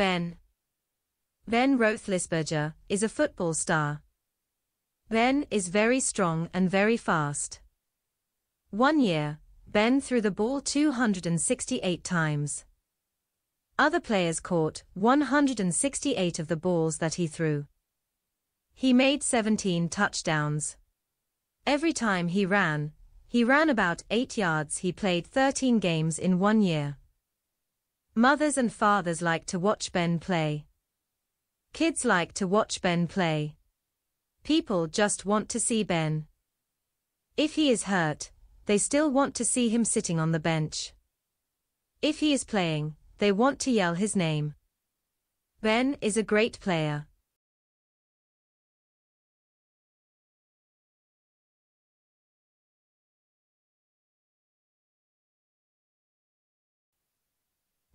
Ben. Ben Roethlisberger is a football star. Ben is very strong and very fast. One year, Ben threw the ball 268 times. Other players caught 168 of the balls that he threw. He made 17 touchdowns. Every time he ran, he ran about 8 yards. He played 13 games in one year. Mothers and fathers like to watch Ben play. Kids like to watch Ben play. People just want to see Ben. If he is hurt, they still want to see him sitting on the bench. If he is playing, they want to yell his name. Ben is a great player.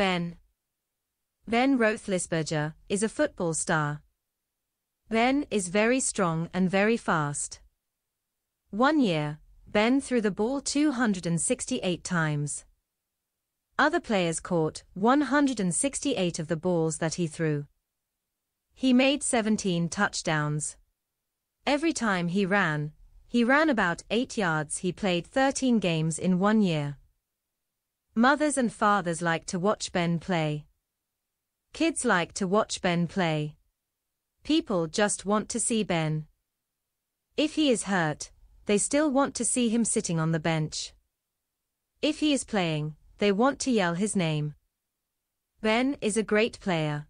Ben. Ben Roethlisberger is a football star. Ben is very strong and very fast. One year, Ben threw the ball 268 times. Other players caught 168 of the balls that he threw. He made 17 touchdowns. Every time he ran, he ran about 8 yards. He played 13 games in one year. Mothers and fathers like to watch Ben play. Kids like to watch Ben play. People just want to see Ben. If he is hurt, they still want to see him sitting on the bench. If he is playing, they want to yell his name. Ben is a great player.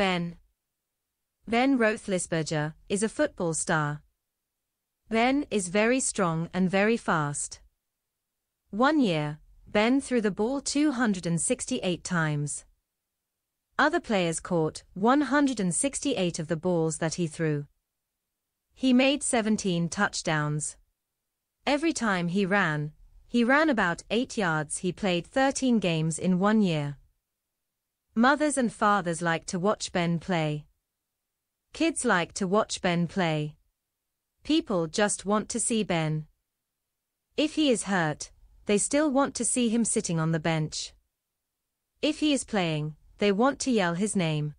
Ben. Ben Roethlisberger is a football star. Ben is very strong and very fast. One year, Ben threw the ball 268 times. Other players caught 168 of the balls that he threw. He made 17 touchdowns. Every time he ran, he ran about 8 yards. He played 13 games in one year. Mothers and fathers like to watch Ben play. Kids like to watch Ben play. People just want to see Ben. If he is hurt, they still want to see him sitting on the bench. If he is playing, they want to yell his name.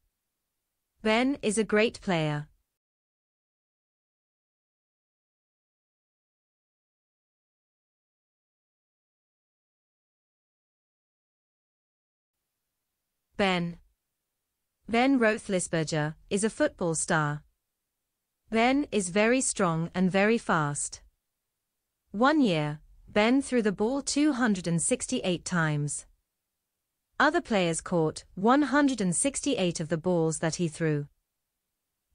Ben is a great player. Ben. Ben Roethlisberger is a football star. Ben is very strong and very fast. One year, Ben threw the ball 268 times. Other players caught 168 of the balls that he threw.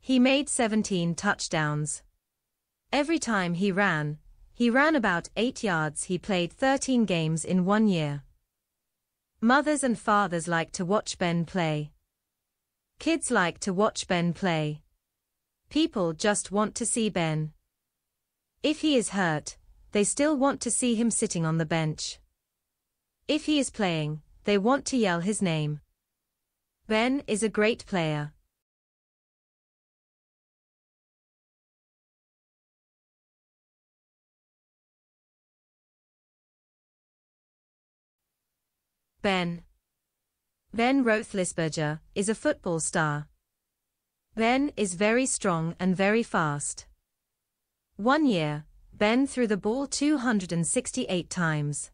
He made 17 touchdowns. Every time he ran, he ran about 8 yards. He played 13 games in one year. Mothers and fathers like to watch Ben play. Kids like to watch Ben play. People just want to see Ben. If he is hurt, they still want to see him sitting on the bench. If he is playing, they want to yell his name. Ben is a great player. Ben. Ben Roethlisberger is a football star. Ben is very strong and very fast. One year, Ben threw the ball 268 times.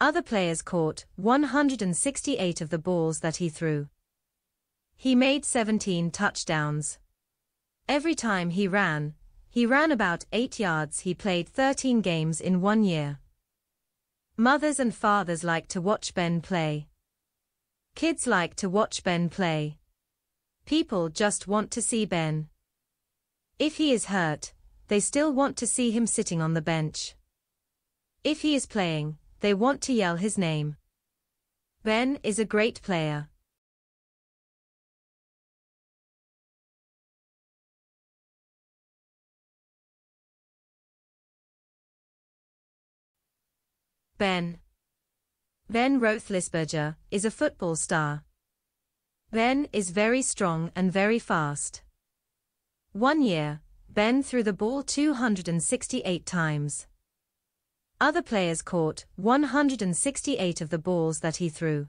Other players caught 168 of the balls that he threw. He made 17 touchdowns. Every time he ran, he ran about 8 yards. He played 13 games in one year. Mothers and fathers like to watch Ben play. Kids like to watch Ben play. People just want to see Ben. If he is hurt, they still want to see him sitting on the bench. If he is playing, they want to yell his name. Ben is a great player. Ben. Ben Roethlisberger is a football star. Ben is very strong and very fast. One year, Ben threw the ball 268 times. Other players caught 168 of the balls that he threw.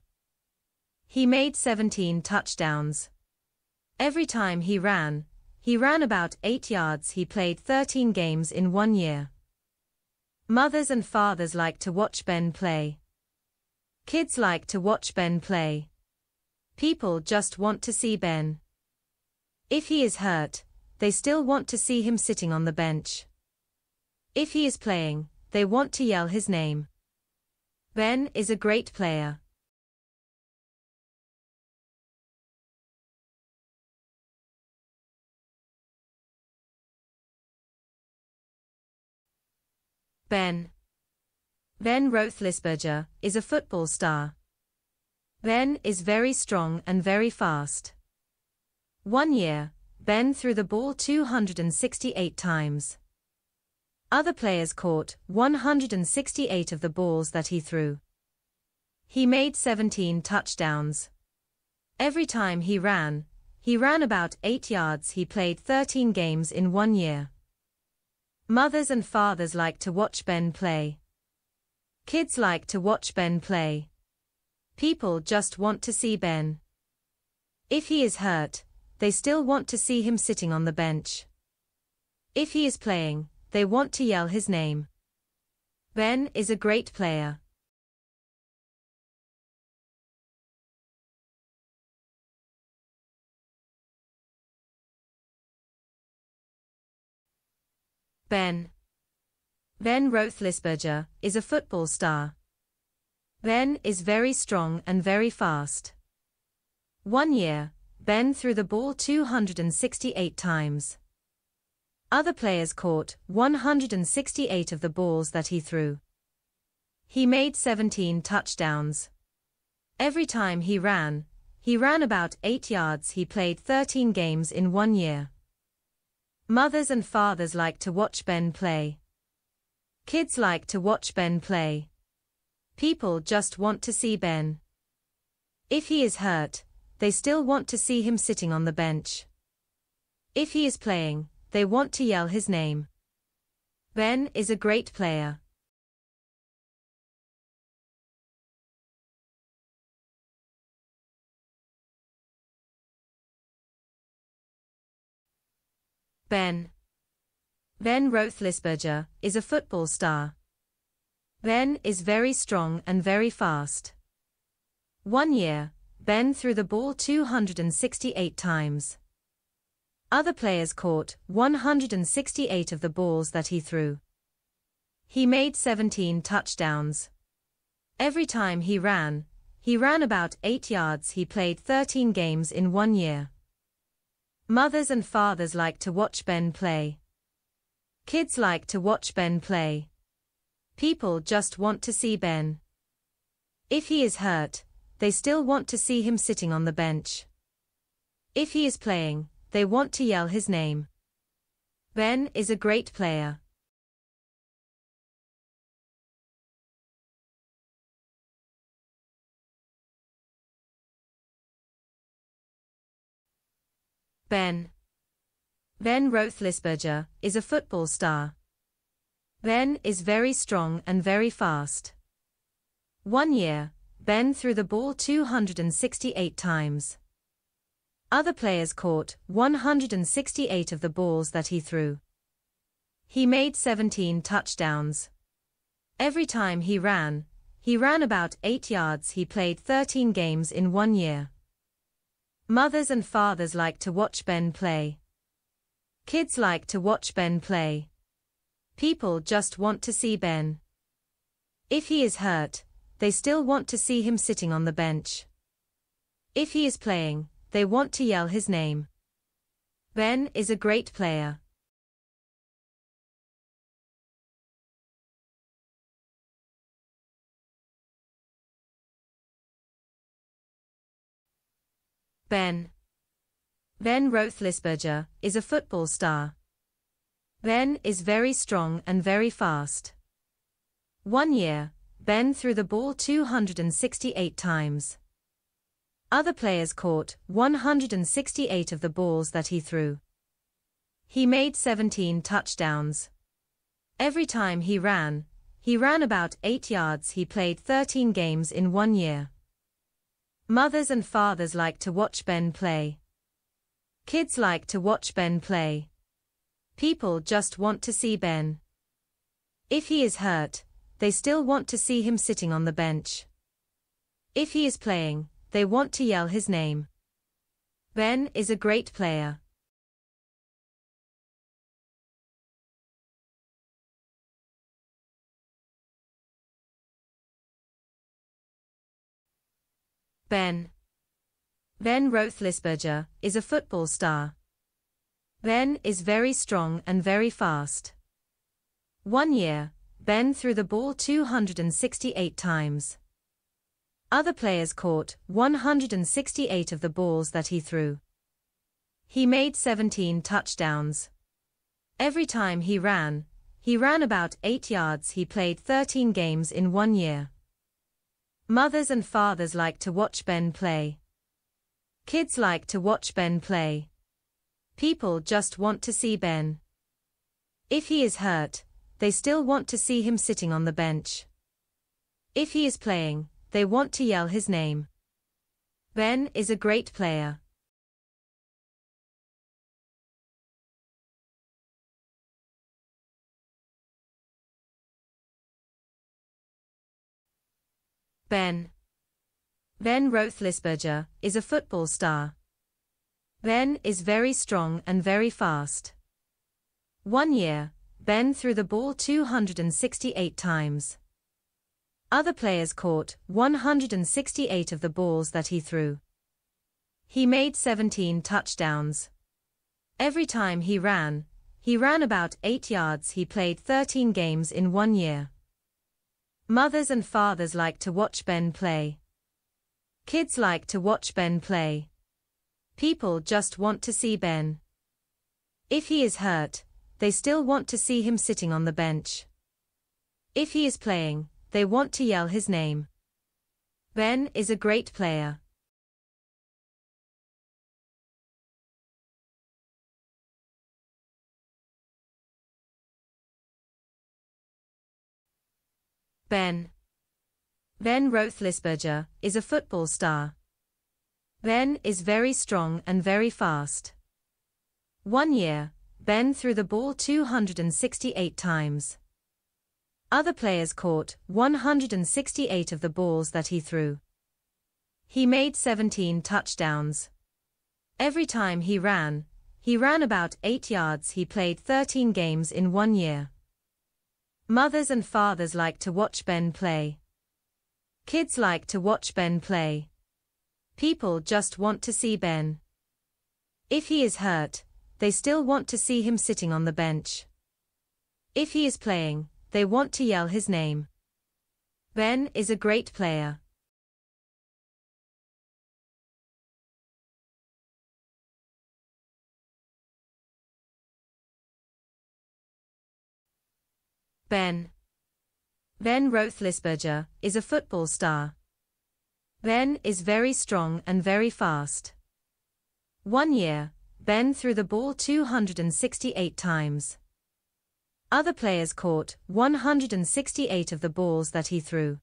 He made 17 touchdowns. Every time he ran, he ran about 8 yards. He played 13 games in one year. Mothers and fathers like to watch Ben play. Kids like to watch Ben play. People just want to see Ben. If he is hurt, they still want to see him sitting on the bench. If he is playing, they want to yell his name. Ben is a great player. Ben. Ben Roethlisberger is a football star. Ben is very strong and very fast. One year, Ben threw the ball 268 times. Other players caught 168 of the balls that he threw. He made 17 touchdowns. Every time he ran, he ran about 8 yards. He played 13 games in one year. Mothers and fathers like to watch Ben play. Kids like to watch Ben play. People just want to see Ben. If he is hurt, they still want to see him sitting on the bench. If he is playing, they want to yell his name. Ben is a great player. Ben. Ben Roethlisberger is a football star. Ben is very strong and very fast. One year, Ben threw the ball 268 times. Other players caught 168 of the balls that he threw. He made 17 touchdowns. Every time he ran, he ran about 8 yards. He played 13 games in one year. Mothers and fathers like to watch Ben play. Kids like to watch Ben play. People just want to see Ben. If he is hurt, they still want to see him sitting on the bench. If he is playing, they want to yell his name. Ben is a great player. Ben. Ben Roethlisberger is a football star. Ben is very strong and very fast. One year, Ben threw the ball 268 times. Other players caught 168 of the balls that he threw. He made 17 touchdowns. Every time he ran, he ran about 8 yards. He played 13 games in one year. Mothers and fathers like to watch Ben play. Kids like to watch Ben play. People just want to see Ben. If he is hurt, they still want to see him sitting on the bench. If he is playing, they want to yell his name. Ben is a great player. Ben. Ben Roethlisberger is a football star. Ben is very strong and very fast. One year, Ben threw the ball 268 times. Other players caught 168 of the balls that he threw. He made 17 touchdowns. Every time he ran, he ran about 8 yards. He played 13 games in one year. Mothers and fathers like to watch Ben play. Kids like to watch Ben play. People just want to see Ben. If he is hurt, they still want to see him sitting on the bench. If he is playing, they want to yell his name. Ben is a great player. Ben. Ben Roethlisberger is a football star. Ben is very strong and very fast. One year, Ben threw the ball 268 times. Other players caught 168 of the balls that he threw. He made 17 touchdowns. Every time he ran, he ran about 8 yards. He played 13 games in one year. Mothers and fathers like to watch Ben play. Kids like to watch Ben play. People just want to see Ben. If he is hurt, they still want to see him sitting on the bench. If he is playing, they want to yell his name. Ben is a great player. Ben. Ben Roethlisberger is a football star. Ben is very strong and very fast. One year, Ben threw the ball 268 times. Other players caught 168 of the balls that he threw. He made 17 touchdowns. Every time he ran, he ran about 8 yards. He played 13 games in one year. Mothers and fathers like to watch Ben play. Kids like to watch Ben play. People just want to see Ben. If he is hurt, they still want to see him sitting on the bench. If he is playing, they want to yell his name. Ben is a great player. Ben. Ben Roethlisberger is a football star. Ben is very strong and very fast. One year, Ben threw the ball 268 times. Other players caught 168 of the balls that he threw. He made 17 touchdowns. Every time he ran, he ran about 8 yards. He played 13 games in one year. Mothers and fathers like to watch Ben play. Kids like to watch Ben play. People just want to see Ben. If he is hurt, they still want to see him sitting on the bench. If he is playing, they want to yell his name. Ben is a great player. Ben. Ben Roethlisberger is a football star. Ben is very strong and very fast. One year, Ben threw the ball 268 times. Other players caught 168 of the balls that he threw. He made 17 touchdowns. Every time he ran, he ran about 8 yards. He played 13 games in one year. Mothers and fathers like to watch Ben play. Kids like to watch Ben play. People just want to see Ben. If he is hurt, they still want to see him sitting on the bench. If he is playing, they want to yell his name. Ben is a great player. Ben. Ben Roethlisberger is a football star. Ben is very strong and very fast. One year, Ben threw the ball 268 times. Other players caught 168 of the balls that he threw.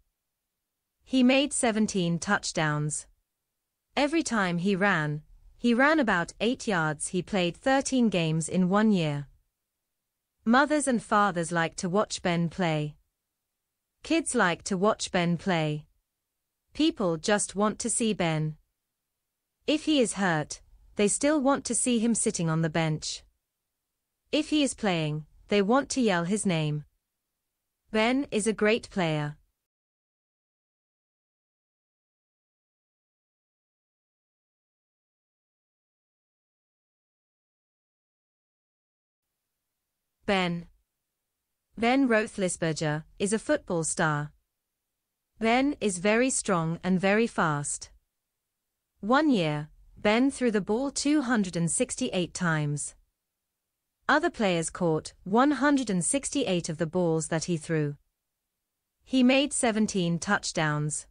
He made 17 touchdowns. Every time he ran, he ran about 8 yards. He played 13 games in one year. Mothers and fathers like to watch Ben play. Kids like to watch Ben play. People just want to see Ben. If he is hurt, they still want to see him sitting on the bench. If he is playing, they want to yell his name. Ben is a great player. Ben. Ben Roethlisberger is a football star. Ben is very strong and very fast. One year, Ben threw the ball 268 times. Other players caught 168 of the balls that he threw. He made 17 touchdowns.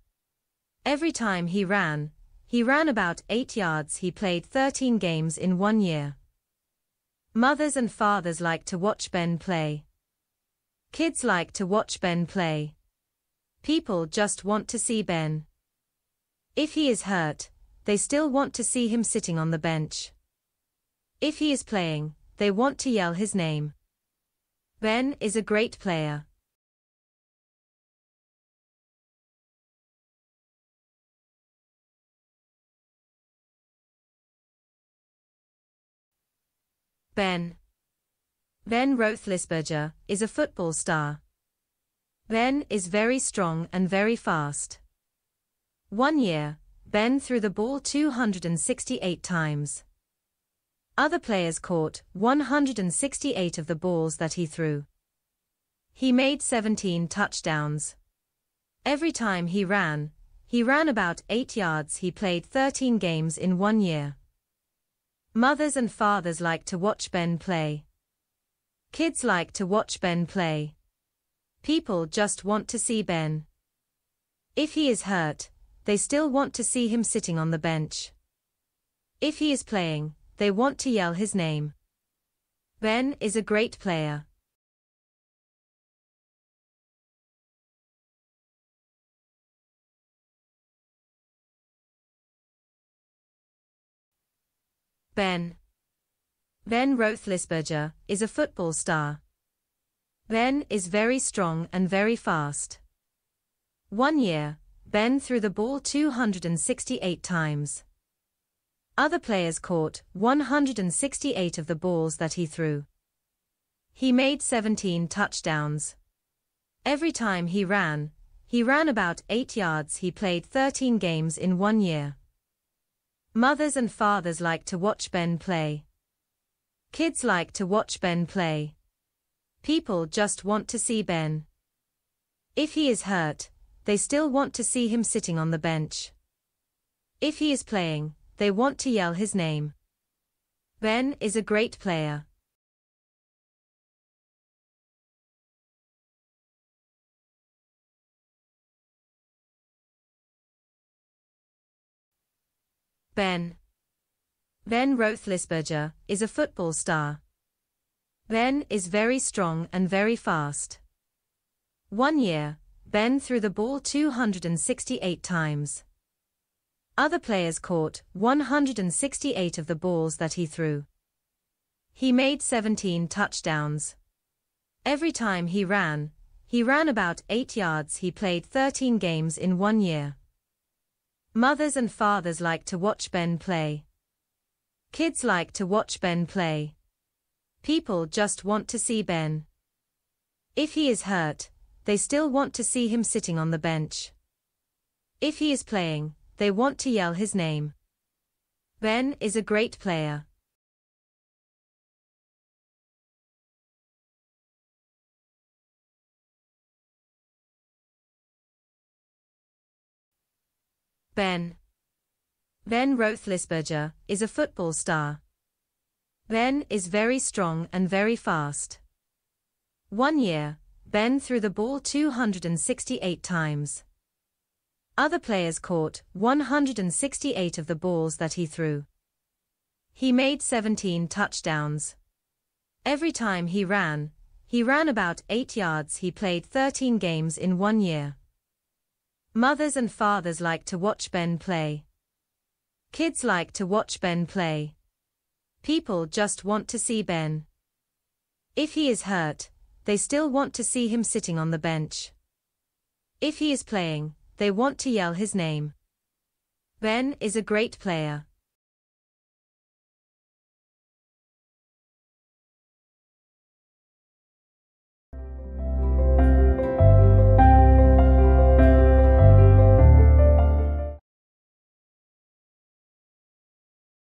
Every time he ran, he ran about 8 yards. He played 13 games in one year. Mothers and fathers like to watch Ben play. Kids like to watch Ben play. People just want to see Ben. If he is hurt, they still want to see him sitting on the bench. If he is playing, they want to yell his name. Ben is a great player. Ben. Ben Roethlisberger is a football star. Ben is very strong and very fast. One year, Ben threw the ball 268 times. Other players caught 168 of the balls that he threw. He made 17 touchdowns. Every time he ran, he ran about 8 yards. He played 13 games in one year. Mothers and fathers like to watch Ben play. Kids like to watch Ben play. People just want to see Ben. If he is hurt, they still want to see him sitting on the bench. If he is playing, they want to yell his name. Ben is a great player. Ben. Ben Roethlisberger is a football star. Ben is very strong and very fast. One year, Ben threw the ball 268 times. Other players caught 168 of the balls that he threw. He made 17 touchdowns. Every time he ran, he ran about 8 yards. He played 13 games in one year. Mothers and fathers like to watch Ben play. Kids like to watch Ben play. People just want to see Ben. If he is hurt, they still want to see him sitting on the bench. If he is playing, they want to yell his name. Ben is a great player. Ben. Ben Roethlisberger is a football star. Ben is very strong and very fast. One year, Ben threw the ball 268 times. Other players caught 168 of the balls that he threw. He made 17 touchdowns. Every time he ran, he ran about 8 yards. He played 13 games in one year. Mothers and fathers like to watch Ben play. Kids like to watch Ben play. People just want to see Ben. If he is hurt, they still want to see him sitting on the bench. If he is playing, they want to yell his name. Ben is a great player. Ben. Ben Roethlisberger is a football star. Ben is very strong and very fast. One year, Ben threw the ball 268 times. Other players caught 168 of the balls that he threw. He made 17 touchdowns. Every time he ran, he ran about 8 yards. He played 13 games in one year. Mothers and fathers like to watch Ben play. Kids like to watch Ben play. People just want to see Ben. If he is hurt, they still want to see him sitting on the bench. If he is playing, they want to yell his name. Ben is a great player.